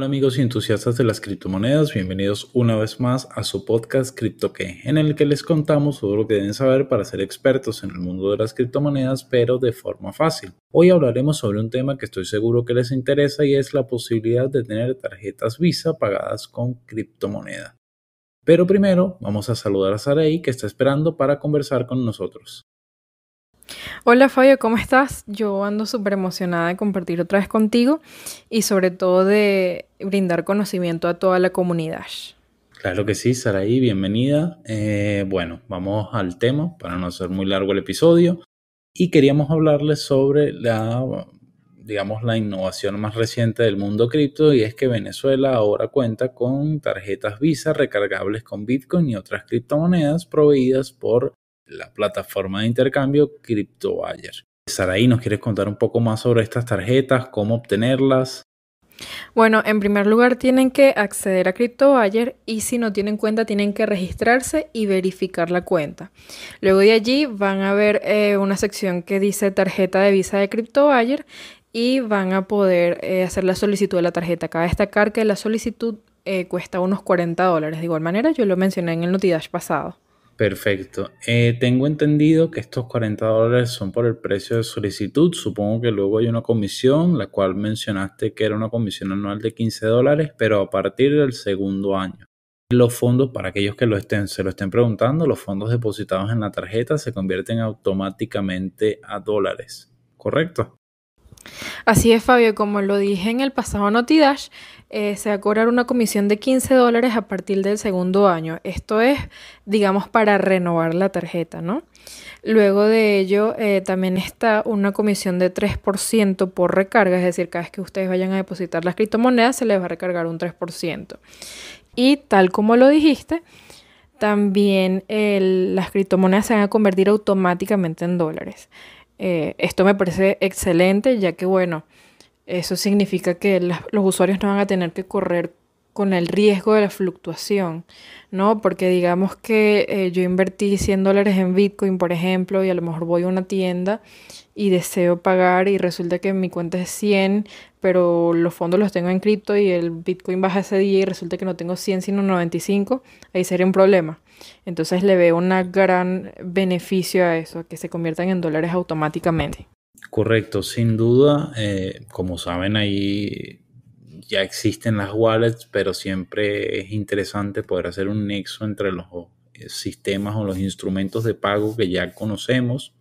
Hola amigos y entusiastas de las criptomonedas, bienvenidos una vez más a su podcast CryptoKey, en el que les contamos todo lo que deben saber para ser expertos en el mundo de las criptomonedas, pero de forma fácil. Hoy hablaremos sobre un tema que estoy seguro que les interesa y es la posibilidad de tener tarjetas Visa pagadas con criptomoneda. Pero primero vamos a saludar a Sarei que está esperando para conversar con nosotros. Hola Fabio, ¿cómo estás? Yo ando súper emocionada de compartir otra vez contigo y sobre todo de brindar conocimiento a toda la comunidad. Claro que sí, Saraí, bienvenida. Eh, bueno, vamos al tema para no ser muy largo el episodio y queríamos hablarles sobre la, digamos, la innovación más reciente del mundo cripto y es que Venezuela ahora cuenta con tarjetas Visa recargables con Bitcoin y otras criptomonedas proveídas por la plataforma de intercambio Cryptoayer. Saraí, ¿nos quieres contar un poco más sobre estas tarjetas, cómo obtenerlas? Bueno, en primer lugar tienen que acceder a Cryptoayer y si no tienen cuenta tienen que registrarse y verificar la cuenta. Luego de allí van a ver eh, una sección que dice tarjeta de visa de Cryptoayer y van a poder eh, hacer la solicitud de la tarjeta. Cabe destacar que la solicitud eh, cuesta unos 40 dólares. De igual manera, yo lo mencioné en el NotiDash pasado. Perfecto. Eh, tengo entendido que estos 40 dólares son por el precio de solicitud. Supongo que luego hay una comisión, la cual mencionaste que era una comisión anual de 15 dólares, pero a partir del segundo año. Los fondos, para aquellos que lo estén, se lo estén preguntando, los fondos depositados en la tarjeta se convierten automáticamente a dólares. ¿Correcto? Así es, Fabio, como lo dije en el pasado NotiDash, eh, se va a cobrar una comisión de 15 dólares a partir del segundo año. Esto es, digamos, para renovar la tarjeta, ¿no? Luego de ello, eh, también está una comisión de 3% por recarga, es decir, cada vez que ustedes vayan a depositar las criptomonedas, se les va a recargar un 3%. Y tal como lo dijiste, también las criptomonedas se van a convertir automáticamente en dólares. Eh, esto me parece excelente, ya que bueno, eso significa que los usuarios no van a tener que correr con el riesgo de la fluctuación, ¿no? Porque digamos que eh, yo invertí 100 dólares en Bitcoin, por ejemplo, y a lo mejor voy a una tienda y deseo pagar y resulta que mi cuenta es 100, pero los fondos los tengo en cripto y el Bitcoin baja ese día y resulta que no tengo 100 sino 95, ahí sería un problema. Entonces le veo un gran beneficio a eso, que se conviertan en dólares automáticamente. Correcto, sin duda, eh, como saben ahí ya existen las wallets, pero siempre es interesante poder hacer un nexo entre los eh, sistemas o los instrumentos de pago que ya conocemos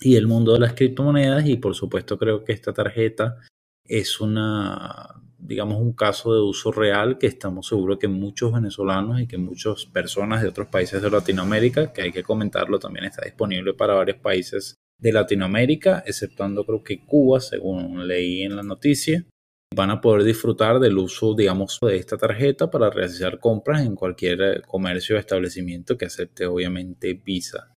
y el mundo de las criptomonedas y por supuesto creo que esta tarjeta es una digamos un caso de uso real que estamos seguros que muchos venezolanos y que muchas personas de otros países de Latinoamérica, que hay que comentarlo, también está disponible para varios países de Latinoamérica, exceptuando creo que Cuba, según leí en la noticia, van a poder disfrutar del uso, digamos, de esta tarjeta para realizar compras en cualquier eh, comercio o establecimiento que acepte obviamente Visa.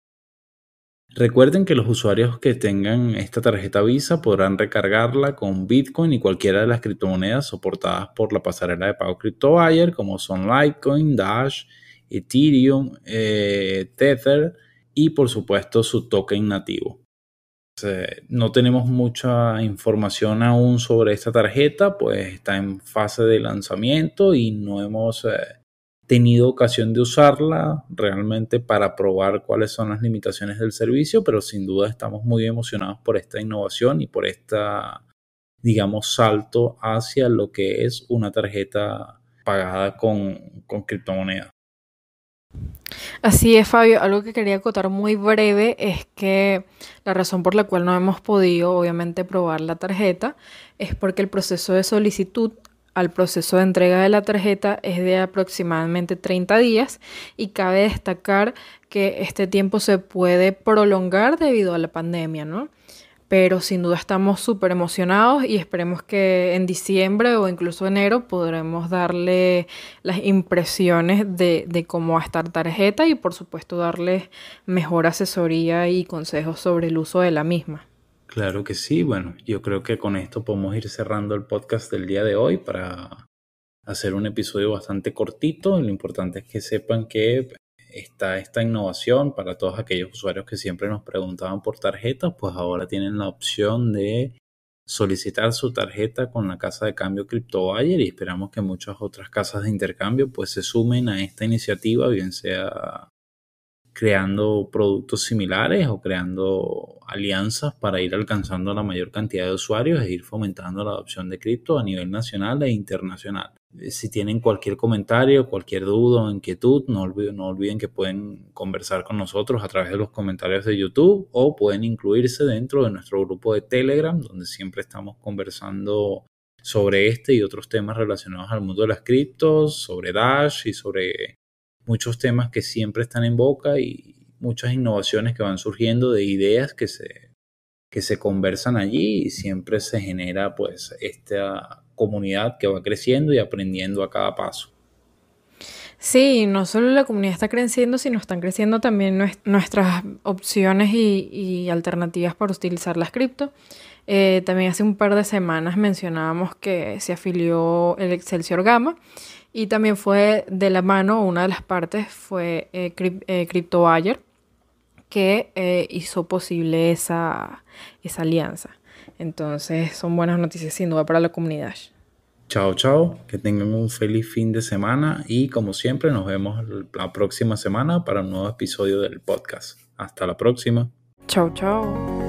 Recuerden que los usuarios que tengan esta tarjeta Visa podrán recargarla con Bitcoin y cualquiera de las criptomonedas soportadas por la pasarela de pago CryptoBuyer, como son Litecoin, Dash, Ethereum, eh, Tether y por supuesto su token nativo no tenemos mucha información aún sobre esta tarjeta, pues está en fase de lanzamiento y no hemos eh, tenido ocasión de usarla realmente para probar cuáles son las limitaciones del servicio, pero sin duda estamos muy emocionados por esta innovación y por esta, digamos, salto hacia lo que es una tarjeta pagada con, con criptomonedas. Así es, Fabio. Algo que quería acotar muy breve es que la razón por la cual no hemos podido, obviamente, probar la tarjeta es porque el proceso de solicitud al proceso de entrega de la tarjeta es de aproximadamente 30 días y cabe destacar que este tiempo se puede prolongar debido a la pandemia, ¿no? pero sin duda estamos súper emocionados y esperemos que en diciembre o incluso enero podremos darle las impresiones de, cómo va a estar tarjeta y por supuesto darles mejor asesoría y consejos sobre el uso de la misma. Claro que sí, bueno, yo creo que con esto podemos ir cerrando el podcast del día de hoy para hacer un episodio bastante cortito. Lo importante es que sepan que está esta innovación para todos aquellos usuarios que siempre nos preguntaban por tarjetas, pues ahora tienen la opción de solicitar su tarjeta con la casa de cambio CryptoBuyer y esperamos que muchas otras casas de intercambio pues se sumen a esta iniciativa, bien sea creando productos similares o creando alianzas para ir alcanzando la mayor cantidad de usuarios e ir fomentando la adopción de cripto a nivel nacional e internacional. Eh, si tienen cualquier comentario, cualquier duda o inquietud, no olviden, que pueden conversar con nosotros a través de los comentarios de YouTube o pueden incluirse dentro de nuestro grupo de Telegram, donde siempre estamos conversando sobre este y otros temas relacionados al mundo de las criptos, sobre Dash y sobre muchos temas que siempre están en boca y muchas innovaciones que van surgiendo de ideas que se, que se conversan allí y siempre se genera pues esta comunidad que va creciendo y aprendiendo a cada paso. Sí, no solo la comunidad está creciendo, sino están creciendo también nuestras opciones y, alternativas para utilizar las cripto. Eh, también hace un par de semanas mencionábamos que se afilió el Excelsior Gamma y también fue de la mano, una de las partes fue eh, eh que eh, hizo posible esa, esa alianza. Entonces son buenas noticias sin duda para la comunidad. Chao, chao, que tengan un feliz fin de semana y como siempre nos vemos la próxima semana para un nuevo episodio del podcast. Hasta la próxima. Chao, chao.